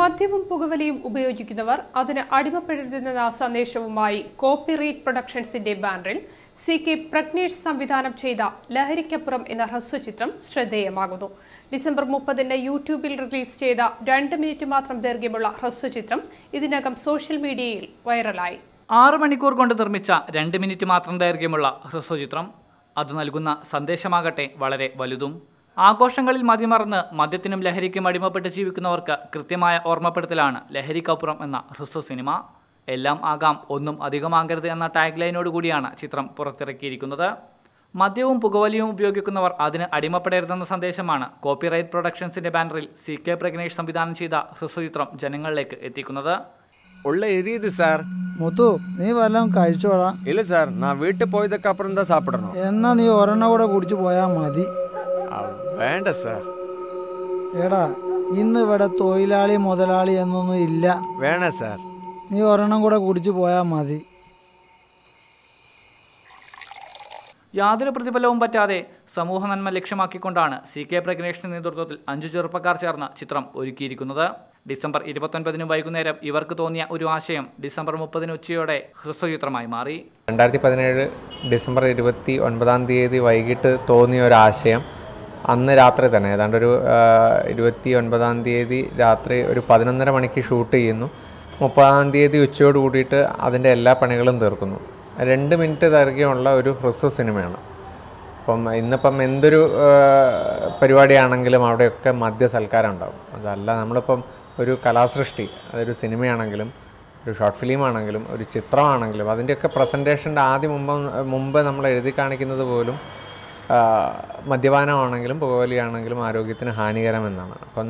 മദ്യവും പുകവലിയും ഉപയോഗിക്കുന്നവർ അതിന് അടിമപ്പെടുത്തുന്ന സന്ദേശവുമായി കോപ്പി റീഡ് പ്രൊഡക്ഷൻസിന്റെ ബാനറിൽ സി കെ പ്രജ്ഞേഷ് സംവിധാനം ചെയ്ത ലഹരിക്കപ്പുറം എന്ന ഹ്രസ്വചിത്രം ശ്രദ്ധേയമാകുന്നു ഡിസംബർ മുപ്പതിന് യൂട്യൂബിൽ റിലീസ് ചെയ്ത രണ്ട് മിനിറ്റ് മാത്രം ദൈർഘ്യമുള്ള ഹ്രസ്വചിത്രം ഇതിനകം സോഷ്യൽ മീഡിയയിൽ വൈറലായി ആറ് മണിക്കൂർ കൊണ്ട് നിർമ്മിച്ച രണ്ട് മിനിറ്റ് മാത്രം ദൈർഘ്യമുള്ള ഹ്രസ്വചിത്രം അത് നൽകുന്ന സന്ദേശമാകട്ടെ വളരെ വലുതും ആഘോഷങ്ങളിൽ മതിമറന്ന് മദ്യത്തിനും ലഹരിക്കും അടിമപ്പെട്ട് ജീവിക്കുന്നവർക്ക് കൃത്യമായ ഓർമ്മപ്പെടുത്തലാണ് ലഹരിക്കപ്പുറം എന്ന ഹ്രസ്വ സിനിമ എല്ലാം ആകാം ഒന്നും അധികമാകരുത് എന്ന ടാഗ് ലൈനോടുകൂടിയാണ് കൂടിയാണ് ചിത്രം പുറത്തിറക്കിയിരിക്കുന്നത് മദ്യവും പുകവലിയും ഉപയോഗിക്കുന്നവർ അതിന് അടിമപ്പെടരുതെന്ന സന്ദേശമാണ് കോപ്പിറൈറ്റ് പ്രൊഡക്ഷൻസിന്റെ ബാനറിൽ സി കെ പ്രഗ്നേഷ് സംവിധാനം ചെയ്ത ഹ്രസ്വചിത്രം ജനങ്ങളിലേക്ക് എത്തിക്കുന്നത് മുത്തു നീ വല്ലതും കഴിച്ചോളാം ഇല്ല സാർ ഞാൻ വീട്ടിൽ പോയതൊക്കെ അപ്പുറം എന്താ സാപ്പിടണം എന്നാ നീ ഒരെണ്ണ കൂടെ കുടിച്ചു പോയാൽ മതി വേണ്ട സാർ എടാ ഇന്ന് ഇവിടെ തൊഴിലാളി മുതലാളി എന്നൊന്നും ഇല്ല വേണ സാർ നീ ഒരെണ്ണം കൂടെ കുടിച്ചു പോയാൽ മതി യാതൊരു പ്രതിഫലവും പറ്റാതെ സമൂഹ നന്മ ലക്ഷ്യമാക്കിക്കൊണ്ടാണ് സി കെ പ്രഗ്നേഷിന്റെ നേതൃത്വത്തിൽ അഞ്ചു ചെറുപ്പക്കാർ ചേർന്ന ചിത്രം ഒരുക്കിയിരിക്കുന്നത് ഡിസംബർ ഇരുപത്തൊൻപതിന് വൈകുന്നേരം ഇവർക്ക് തോന്നിയ ഒരു ആശയം ഡിസംബർ മുപ്പതിന് ഉച്ചയോടെ ഹ്രസ്വചിത്രമായി മാറി രണ്ടായിരത്തി പതിനേഴ് ഡിസംബർ ഇരുപത്തി ഒൻപതാം തീയതി വൈകിട്ട് തോന്നിയ ഒരു ആശയം അന്ന് രാത്രി തന്നെ ഏതാണ്ട് ഒരു ഇരുപത്തി ഒൻപതാം തീയതി രാത്രി ഒരു പതിനൊന്നര മണിക്ക് ഷൂട്ട് ചെയ്യുന്നു മുപ്പതാം തീയതി ഉച്ചയോട് കൂടിയിട്ട് അതിൻ്റെ എല്ലാ പണികളും തീർക്കുന്നു രണ്ട് മിനിറ്റ് ദൈർഘ്യമുള്ള ഒരു ഹ്രസ്വ സിനിമയാണ് അപ്പം ഇന്നിപ്പം എന്തൊരു പരിപാടിയാണെങ്കിലും അവിടെയൊക്കെ മദ്യ സൽക്കാരം ഉണ്ടാകും അതല്ല നമ്മളിപ്പം ഒരു കലാസൃഷ്ടി അതൊരു സിനിമയാണെങ്കിലും ഒരു ഷോർട്ട് ഫിലിം ആണെങ്കിലും ഒരു ചിത്രമാണെങ്കിലും അതിൻ്റെയൊക്കെ പ്രസൻറ്റേഷൻ്റെ ആദ്യം മുമ്പ് മുമ്പ് നമ്മൾ എഴുതി കാണിക്കുന്നത് പോലും മദ്യപാനമാണെങ്കിലും പുകവലിയാണെങ്കിലും ആരോഗ്യത്തിന് ഹാനികരമെന്നാണ് അപ്പം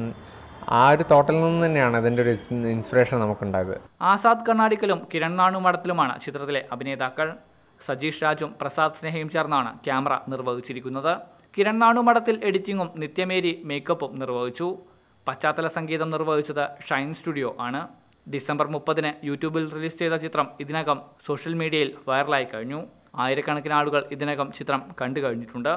ആ ഒരു തോട്ടിൽ നിന്ന് തന്നെയാണ് അതിൻ്റെ ഒരു ഇൻസ്പിറേഷൻ നമുക്കുണ്ടായത് ആസാദ് കർണാടിക്കലും കിരൺ നാണു മഠത്തിലുമാണ് ചിത്രത്തിലെ അഭിനേതാക്കൾ സജീഷ് രാജും പ്രസാദ് സ്നേഹയും ചേർന്നാണ് ക്യാമറ നിർവഹിച്ചിരിക്കുന്നത് കിരൺ നാണു മഠത്തിൽ എഡിറ്റിംഗും നിത്യമേരി മേക്കപ്പും നിർവഹിച്ചു പശ്ചാത്തല സംഗീതം നിർവഹിച്ചത് ഷൈൻ സ്റ്റുഡിയോ ആണ് ഡിസംബർ മുപ്പതിന് യൂട്യൂബിൽ റിലീസ് ചെയ്ത ചിത്രം ഇതിനകം സോഷ്യൽ മീഡിയയിൽ വൈറലായി കഴിഞ്ഞു ആയിരക്കണക്കിന് ആളുകൾ ഇതിനകം ചിത്രം കണ്ടു കഴിഞ്ഞിട്ടുണ്ട്